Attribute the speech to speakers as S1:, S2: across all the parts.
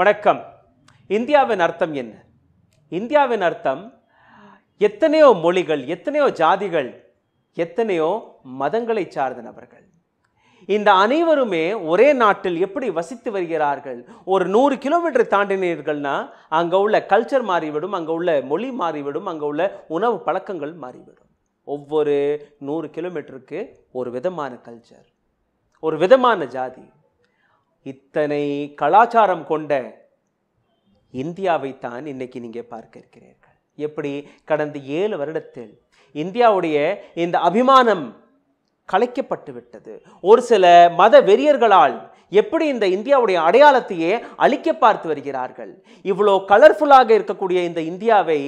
S1: வணக்கம் இந்தியாவின் அர்த்தம் என்ன இந்தியாவின் அர்த்தம் எத்தனையோ மொழிகள் எத்தனையோ ஜாதிகள் எத்தனையோ மதங்களை சார்ந்த நபர்கள் இந்த அனைவருமே ஒரே நாட்டில் எப்படி வசித்து வருகிறார்கள் ஒரு நூறு கிலோமீட்டர் தாண்டினீர்கள்னா அங்கே உள்ள கல்ச்சர் மாறிவிடும் அங்கே உள்ள மொழி மாறிவிடும் அங்கே உள்ள உணவு பழக்கங்கள் மாறிவிடும் ஒவ்வொரு நூறு கிலோமீட்டருக்கு ஒரு விதமான கல்ச்சர் ஒரு விதமான ஜாதி இத்தனை கலாச்சாரம் கொண்ட இந்தியாவைத்தான் இன்னைக்கு நீங்கள் பார்க்க இருக்கிறீர்கள் எப்படி கடந்த ஏழு வருடத்தில் இந்தியாவுடைய இந்த அபிமானம் கலைக்கப்பட்டு விட்டது ஒரு சில மத வெறியர்களால் எப்படி இந்த இந்தியாவுடைய அடையாளத்தையே அழிக்க பார்த்து வருகிறார்கள் இவ்வளோ கலர்ஃபுல்லாக இருக்கக்கூடிய இந்த இந்தியாவை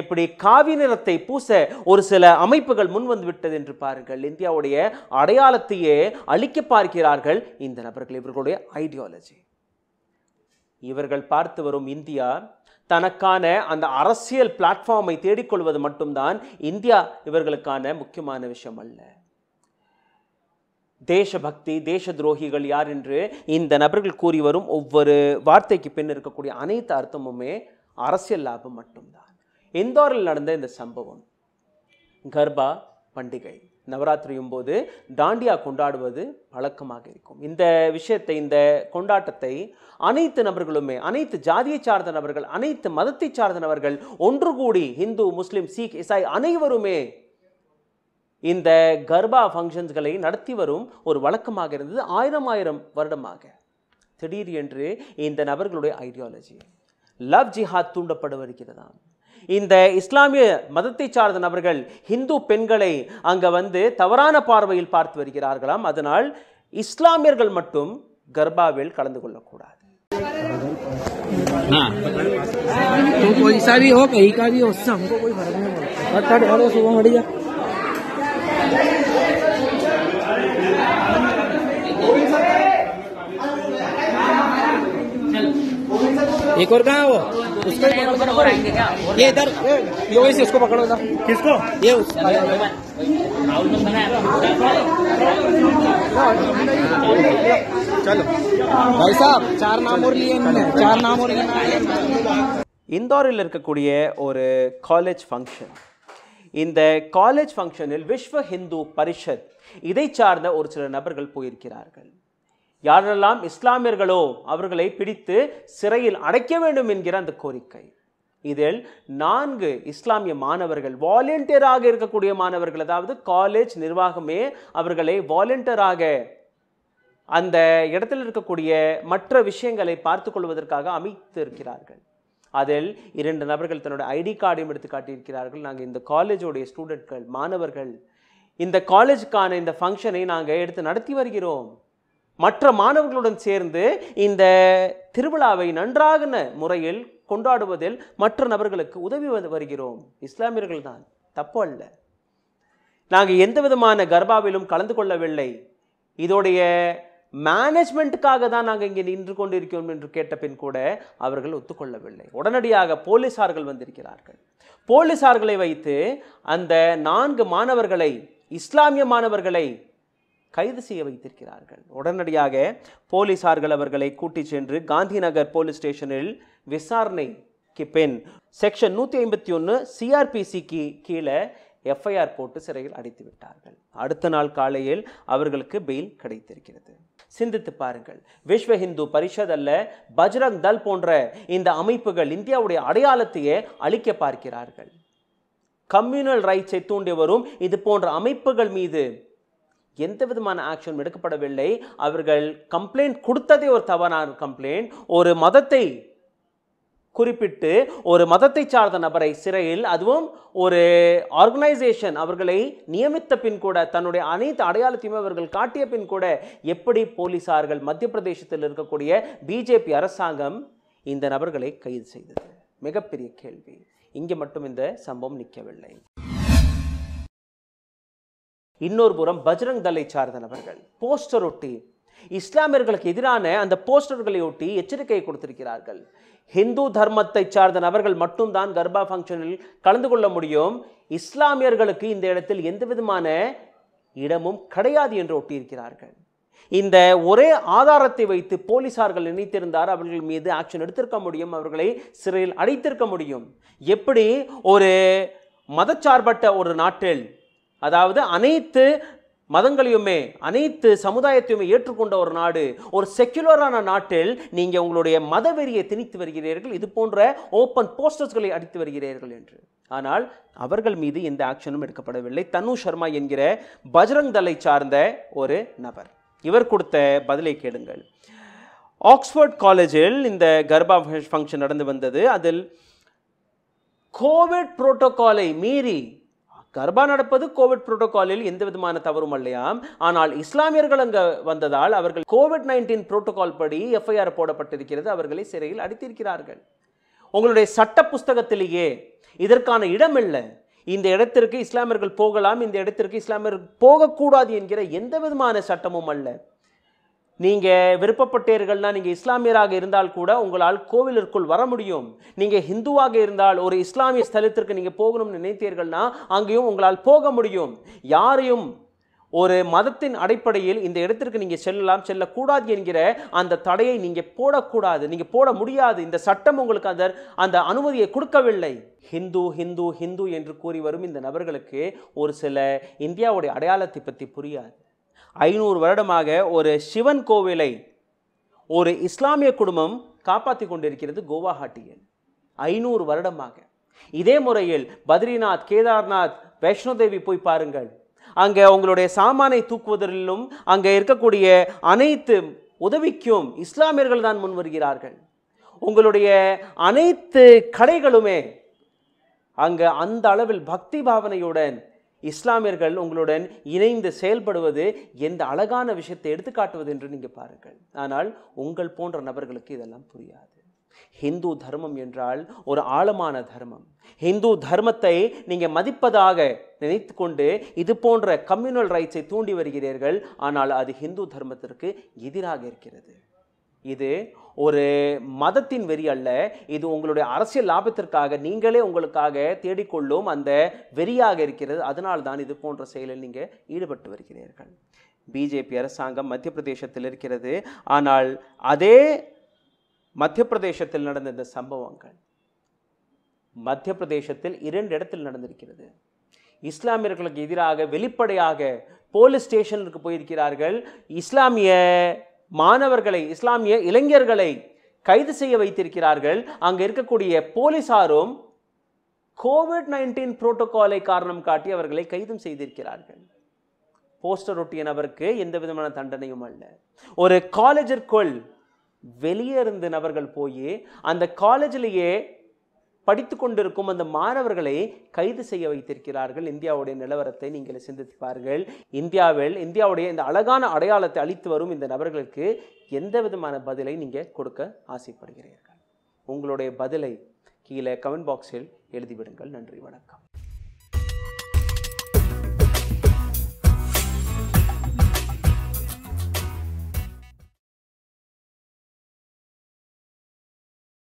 S1: எப்படி காவி நிறத்தை பூச ஒரு சில அமைப்புகள் முன் விட்டது என்று பாருங்கள் இந்தியாவுடைய அடையாளத்தையே அழிக்க பார்க்கிறார்கள் இந்த நபர்கள் இவர்களுடைய ஐடியாலஜி இவர்கள் பார்த்து வரும் இந்தியா தனக்கான அந்த அரசியல் பிளாட்ஃபார்மை தேடிக்கொள்வது மட்டும்தான் இந்தியா இவர்களுக்கான முக்கியமான விஷயம் அல்ல தேசபக்தி தேச துரோகிகள் யார் என்று இந்த நபர்கள் கூறி வரும் ஒவ்வொரு வார்த்தைக்கு பின் இருக்கக்கூடிய அனைத்து அர்த்தமுமே அரசியல் லாபம் மட்டும்தான் இந்தோரில் நடந்த இந்த சம்பவம் கர்பா பண்டிகை நவராத்திரியும் போது தாண்டியா கொண்டாடுவது வழக்கமாக இருக்கும் இந்த விஷயத்தை இந்த கொண்டாட்டத்தை அனைத்து நபர்களுமே அனைத்து ஜாதியை சார்ந்த நபர்கள் அனைத்து மதத்தை சார்ந்த நபர்கள் ஒன்று கூடி இந்து முஸ்லிம் சீக் இசாய் அனைவருமே இந்த கர்பா ஃபங்க்ஷன்ஸ்களை நடத்தி வரும் ஒரு வழக்கமாக இருந்தது ஆயிரம் ஆயிரம் வருடமாக திடீர் என்று இந்த நபர்களுடைய ஐடியாலஜி லவ் ஜிஹாத் தூண்டப்படுவருக்கிறதா இந்த இஸ்லாமிய மதத்தை சார்ந்த நபர்கள் ஹிந்து பெண்களை அங்கே வந்து தவறான பார்வையில் பார்த்து வருகிறார்களாம் அதனால் இஸ்லாமியர்கள் மட்டும் கர்பாவில் கலந்து கொள்ளக்கூடாது तो कोई सा भी हो कहीं का भी हो हमको कोई फर्क नहीं पड़ता एक और कहाँ वो उसका ये इधर ये वैसे उसको पकड़ो इधर किसको ये चलो भाई साहब चार नाम और लिए चार नाम और இந்தோரில் இருக்கக்கூடிய ஒரு காலேஜ் ஃபங்க்ஷன் இந்த காலேஜ் ஃபங்க்ஷனில் விஸ்வ ஹிந்து பரிஷத் இதை சார்ந்த ஒரு சில நபர்கள் போயிருக்கிறார்கள் யாரெல்லாம் இஸ்லாமியர்களோ அவர்களை பிடித்து சிறையில் அடைக்க வேண்டும் என்கிற அந்த கோரிக்கை இதில் நான்கு இஸ்லாமிய மாணவர்கள் வாலண்டியராக இருக்கக்கூடிய மாணவர்கள் அதாவது காலேஜ் நிர்வாகமே அவர்களை வாலண்டியராக அந்த இடத்தில் இருக்கக்கூடிய மற்ற விஷயங்களை பார்த்து கொள்வதற்காக அமைத்து இருக்கிறார்கள் அதில் இரண்டு நபர்கள் தன்னுடைய ஐடி கார்டையும் எடுத்து காட்டியிருக்கிறார்கள் நாங்கள் இந்த காலேஜோடைய ஸ்டூடெண்ட்கள் மாணவர்கள் இந்த காலேஜுக்கான இந்த ஃபங்க்ஷனை நாங்கள் எடுத்து நடத்தி வருகிறோம் மற்ற மாணவர்களுடன் சேர்ந்து இந்த திருவிழாவை நன்றாக முறையில் கொண்டாடுவதில் மற்ற நபர்களுக்கு உதவி வருகிறோம் இஸ்லாமியர்கள் தான் தப்பு அல்ல நாங்கள் எந்த விதமான கர்பாவிலும் கலந்து கொள்ளவில்லை இதோடைய மேனேஜ்மெண்ட்டுக்காக தான் நாங்கள் இங்கே நின்று கொண்டிருக்கிறோம் என்று கேட்ட பின் கூட அவர்கள் ஒத்துக்கொள்ளவில்லை உடனடியாக போலீசார்கள் வந்திருக்கிறார்கள் போலீசார்களை வைத்து அந்த நான்கு மாணவர்களை இஸ்லாமிய மாணவர்களை கைது செய்ய வைத்திருக்கிறார்கள் உடனடியாக போலீசார்கள் அவர்களை கூட்டிச் சென்று காந்திநகர் போலீஸ் ஸ்டேஷனில் விசாரணைக்கு பின் செக்ஷன் நூற்றி ஐம்பத்தி ஒன்று சிஆர்பிசிக்கு கீழே எஃப்ஐஆர் போட்டு சிறையில் அடைத்து விட்டார்கள் அடுத்த நாள் காலையில் அவர்களுக்கு பெயில் கிடைத்திருக்கிறது சிந்தித்து பாருங்கள் விஸ்வ ஹிந்து பரிஷத் அல்ல பஜ்ரங் தல் போன்ற இந்த அமைப்புகள் இந்தியாவுடைய அடையாளத்தையே அழிக்க பார்க்கிறார்கள் கம்யூனல் ரைட்ஸை தூண்டி வரும் இது போன்ற அமைப்புகள் மீது எந்த விதமான ஆக்ஷன் எடுக்கப்படவில்லை அவர்கள் கம்ப்ளைண்ட் கொடுத்ததே ஒரு தவறான கம்ப்ளைண்ட் ஒரு மதத்தை குறிப்பிட்டு ஒரு மதத்தை சார்ந்த நபரை சிறையில் அதுவும் ஒரு ஆர்கனைசேஷன் அவர்களை நியமித்த பின் கூட தன்னுடைய அனைத்து அடையாளத்தையும் அவர்கள் காட்டிய பின் கூட எப்படி போலீசார்கள் மத்திய பிரதேசத்தில் இருக்கக்கூடிய பிஜேபி அரசாங்கம் இந்த நபர்களை கைது செய்தது மிகப்பெரிய கேள்வி இங்கே மட்டும் இந்த சம்பவம் நிற்கவில்லை இன்னொரு புறம் பஜ்ரங் தலை சார்ந்த நபர்கள் போஸ்டர் ஒட்டி இஸ்லாமியர்களுக்கு எதிரான அந்த போஸ்டர்களை ஒட்டி எச்சரிக்கை கொடுத்திருக்கிறார்கள் ஹிந்து தர்மத்தை சார்ந்த நபர்கள் மட்டும்தான் கர்பா ஃபங்க்ஷனில் கலந்து கொள்ள முடியும் இஸ்லாமியர்களுக்கு இந்த இடத்தில் எந்த விதமான இடமும் கிடையாது என்று ஒட்டியிருக்கிறார்கள் இந்த ஒரே ஆதாரத்தை வைத்து போலீசார்கள் நினைத்திருந்தார் அவர்கள் மீது ஆக்ஷன் எடுத்திருக்க முடியும் அவர்களை சிறையில் அடைத்திருக்க முடியும் எப்படி ஒரு மதச்சார்பட்ட ஒரு நாட்டில் அதாவது அனைத்து மதங்களையுமே அனைத்து சமுதாயத்தையுமே ஏற்றுக்கொண்ட ஒரு நாடு ஒரு செக்யுலரான நாட்டில் நீங்கள் உங்களுடைய மதவெறியை திணித்து வருகிறீர்கள் இது போன்ற ஓப்பன் போஸ்டர்ஸ்களை அடித்து வருகிறீர்கள் என்று ஆனால் அவர்கள் மீது எந்த ஆக்ஷனும் எடுக்கப்படவில்லை தனு சர்மா என்கிற பஜ்ரங் தலை சார்ந்த ஒரு நபர் இவர் கொடுத்த பதிலை கேளுங்கள் ஆக்ஸ்ஃபோர்ட் காலேஜில் இந்த கர்பா ஃபங்க்ஷன் நடந்து வந்தது அதில் கோவிட் புரோட்டோகாலை மீறி கர்பா நடப்பது கோவிட் புரோட்டோகாலில் எந்த விதமான தவறும் இல்லையாம் ஆனால் இஸ்லாமியர்கள் அங்க வந்ததால் அவர்கள் கோவிட் நைன்டீன் புரோட்டோகால் படி எஃப்ஐஆர் போடப்பட்டிருக்கிறது அவர்களை சிறையில் அடைத்திருக்கிறார்கள் உங்களுடைய சட்ட புஸ்தகத்திலேயே இதற்கான இடம் இல்லை இந்த இடத்திற்கு இஸ்லாமியர்கள் போகலாம் இந்த இடத்திற்கு இஸ்லாமியர்கள் போகக்கூடாது என்கிற எந்த விதமான சட்டமும் அல்ல நீங்கள் விருப்பப்பட்டீர்கள்னா நீங்கள் இஸ்லாமியராக இருந்தால் கூட உங்களால் கோவிலிற்குள் வர முடியும் நீங்கள் ஹிந்துவாக இருந்தால் ஒரு இஸ்லாமிய ஸ்தலத்திற்கு நீங்கள் போகணும்னு நினைத்தீர்கள்னா அங்கேயும் உங்களால் போக முடியும் யாரையும் ஒரு மதத்தின் அடிப்படையில் இந்த இடத்திற்கு நீங்கள் செல்லலாம் செல்லக்கூடாது என்கிற அந்த தடையை நீங்கள் போடக்கூடாது நீங்கள் போட முடியாது இந்த சட்டம் உங்களுக்கு அந்த அந்த அனுமதியை கொடுக்கவில்லை ஹிந்து ஹிந்து ஹிந்து என்று கூறி வரும் இந்த நபர்களுக்கு ஒரு சில இந்தியாவுடைய அடையாளத்தை பற்றி புரியாது ஐநூறு வருடமாக ஒரு சிவன் கோவிலை ஒரு இஸ்லாமிய குடும்பம் காப்பாற்றி கொண்டிருக்கிறது குவாஹாட்டியில் ஐநூறு வருடமாக இதே முறையில் பத்ரிநாத் கேதார்நாத் வைஷ்ணோதேவி போய் பாருங்கள் அங்கே உங்களுடைய சாமானை தூக்குவதிலும் அங்கே இருக்கக்கூடிய அனைத்து உதவிக்கும் இஸ்லாமியர்கள் தான் முன் வருகிறார்கள் உங்களுடைய அனைத்து கடைகளுமே அங்கே அந்த அளவில் பக்தி பாவனையுடன் இஸ்லாமியர்கள் உங்களுடன் இணைந்து செயல்படுவது எந்த அழகான விஷயத்தை எடுத்துக்காட்டுவது என்று நீங்கள் பாருங்கள் ஆனால் உங்கள் போன்ற நபர்களுக்கு இதெல்லாம் புரியாது ஹிந்து தர்மம் என்றால் ஒரு ஆழமான தர்மம் ஹிந்து தர்மத்தை நீங்கள் மதிப்பதாக நினைத்து கொண்டு இது போன்ற கம்யூனல் ரைட்ஸை தூண்டி வருகிறீர்கள் ஆனால் அது ஹிந்து தர்மத்திற்கு எதிராக இருக்கிறது இது ஒரு மதத்தின் வெறி அல்ல இது உங்களுடைய அரசியல் லாபத்திற்காக நீங்களே உங்களுக்காக தேடிக்கொள்ளும் அந்த வெறியாக இருக்கிறது அதனால் தான் இது போன்ற செயலில் நீங்கள் ஈடுபட்டு வருகிறீர்கள் பிஜேபி அரசாங்கம் மத்திய பிரதேசத்தில் இருக்கிறது ஆனால் அதே மத்திய பிரதேசத்தில் நடந்த இந்த சம்பவங்கள் மத்திய பிரதேசத்தில் இரண்டு இடத்தில் நடந்திருக்கிறது இஸ்லாமியர்களுக்கு எதிராக வெளிப்படையாக போலீஸ் ஸ்டேஷனுக்கு போயிருக்கிறார்கள் இஸ்லாமிய மாணவர்களை இஸ்லாமிய இளைஞர்களை கைது செய்ய வைத்திருக்கிறார்கள் அங்கே இருக்கக்கூடிய போலீசாரும் கோவிட் நைன்டீன் புரோட்டோகாலை காரணம் காட்டி அவர்களை கைதும் செய்திருக்கிறார்கள் போஸ்டர் ஒட்டிய நபருக்கு எந்த விதமான தண்டனையும் அல்ல ஒரு காலேஜிற்குள் வெளியே இருந்து நபர்கள் போய் அந்த காலேஜிலேயே படித்து கொண்டிருக்கும் அந்த மாணவர்களை கைது செய்ய வைத்திருக்கிறார்கள் இந்தியாவுடைய நிலவரத்தை நீங்கள் சிந்தித்துப்பார்கள் இந்தியாவில் இந்தியாவுடைய இந்த அழகான அடையாளத்தை அளித்து வரும் இந்த நபர்களுக்கு எந்த விதமான பதிலை நீங்கள் கொடுக்க ஆசைப்படுகிறீர்கள் உங்களுடைய பதிலை கீழே கமெண்ட் பாக்ஸில் எழுதிவிடுங்கள் நன்றி வணக்கம்